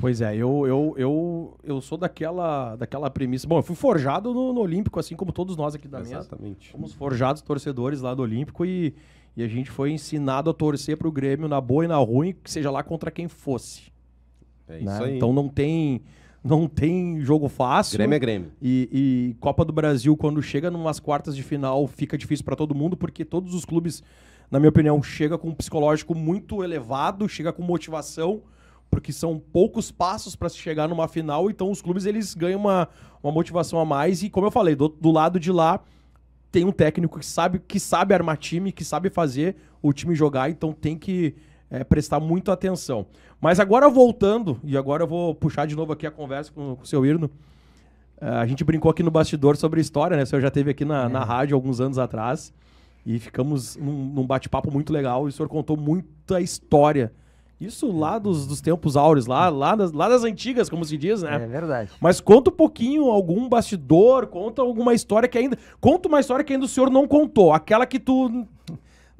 Pois é, eu, eu, eu, eu sou daquela, daquela premissa. Bom, eu fui forjado no, no Olímpico, assim como todos nós aqui da Exatamente. mesa. Exatamente. Fomos forjados torcedores lá do Olímpico e, e a gente foi ensinado a torcer para o Grêmio na boa e na ruim, seja lá contra quem fosse. É né? isso aí. Então não tem, não tem jogo fácil. Grêmio é Grêmio. E, e Copa do Brasil, quando chega numas quartas de final, fica difícil para todo mundo, porque todos os clubes, na minha opinião, chega com um psicológico muito elevado, chega com motivação porque são poucos passos para se chegar numa final, então os clubes eles ganham uma, uma motivação a mais. E como eu falei, do, do lado de lá tem um técnico que sabe que sabe armar time, que sabe fazer o time jogar, então tem que é, prestar muita atenção. Mas agora voltando, e agora eu vou puxar de novo aqui a conversa com, com o seu Irno. Uh, a gente brincou aqui no bastidor sobre história, né? O senhor já teve aqui na, é. na rádio alguns anos atrás e ficamos num, num bate-papo muito legal. E o senhor contou muita história isso lá dos, dos tempos áureos, lá, lá, das, lá das antigas, como se diz, né? É verdade. Mas conta um pouquinho, algum bastidor, conta alguma história que ainda. Conta uma história que ainda o senhor não contou. Aquela que tu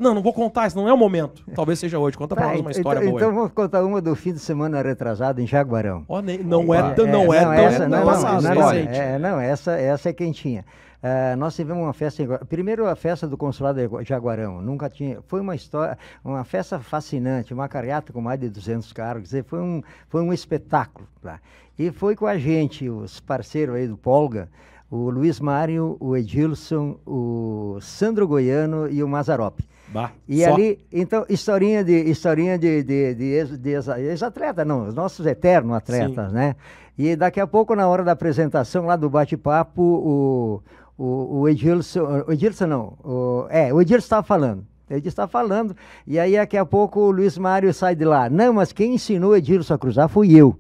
não, não vou contar, isso não é o momento. Talvez seja hoje. Conta pra tá, nós uma então, história então, boa. Então vou contar uma do fim de semana retrasado em Jaguarão. Oh, nem, é não, é, é, não é, não essa, não, não, é não, é, não, essa, essa é quentinha. Uh, nós tivemos uma festa em, primeiro a festa do consulado de Jaguarão nunca tinha foi uma história uma festa fascinante uma carreata com mais de 200 cargos e foi um foi um espetáculo lá e foi com a gente os parceiros aí do Polga o Luiz Mário o Edilson o Sandro Goiano e o Mazarope Bah, e só. ali, então, historinha de historinha de, de, de, ex, de ex-atleta, não, os nossos eternos atletas, Sim. né? E daqui a pouco, na hora da apresentação lá do bate-papo, o, o, o Edilson, o Edilson não, o, é, o Edilson estava falando. Ele está falando, e aí daqui a pouco o Luiz Mário sai de lá. Não, mas quem ensinou Edilson a cruzar fui eu.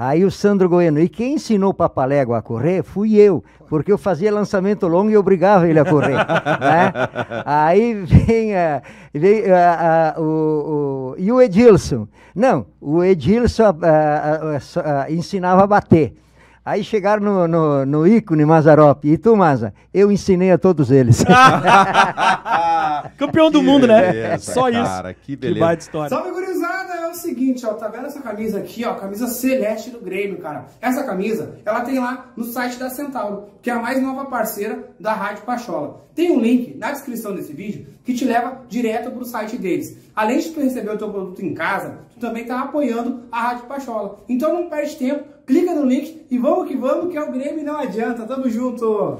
Aí o Sandro Goeno e quem ensinou o Papalégua a correr fui eu, porque eu fazia lançamento longo e obrigava ele a correr. né? Aí vem, eh, vem eh, eh, o, o, e o Edilson. Não, o Edilson ensinava a bater. Aí chegaram no, no, no ícone Mazarop. E tu, Maza? Eu ensinei a todos eles. Campeão do mundo, né? Beleza, Só cara, isso. Que beleza. Que história. Salve, gurizada! seguinte, ó, tá vendo essa camisa aqui, ó, camisa celeste do Grêmio, cara. Essa camisa, ela tem lá no site da Centauro, que é a mais nova parceira da Rádio Pachola. Tem um link na descrição desse vídeo que te leva direto pro site deles. Além de tu receber o teu produto em casa, tu também tá apoiando a Rádio Pachola. Então não perde tempo, clica no link e vamos que vamos, que é o Grêmio não adianta. Tamo junto!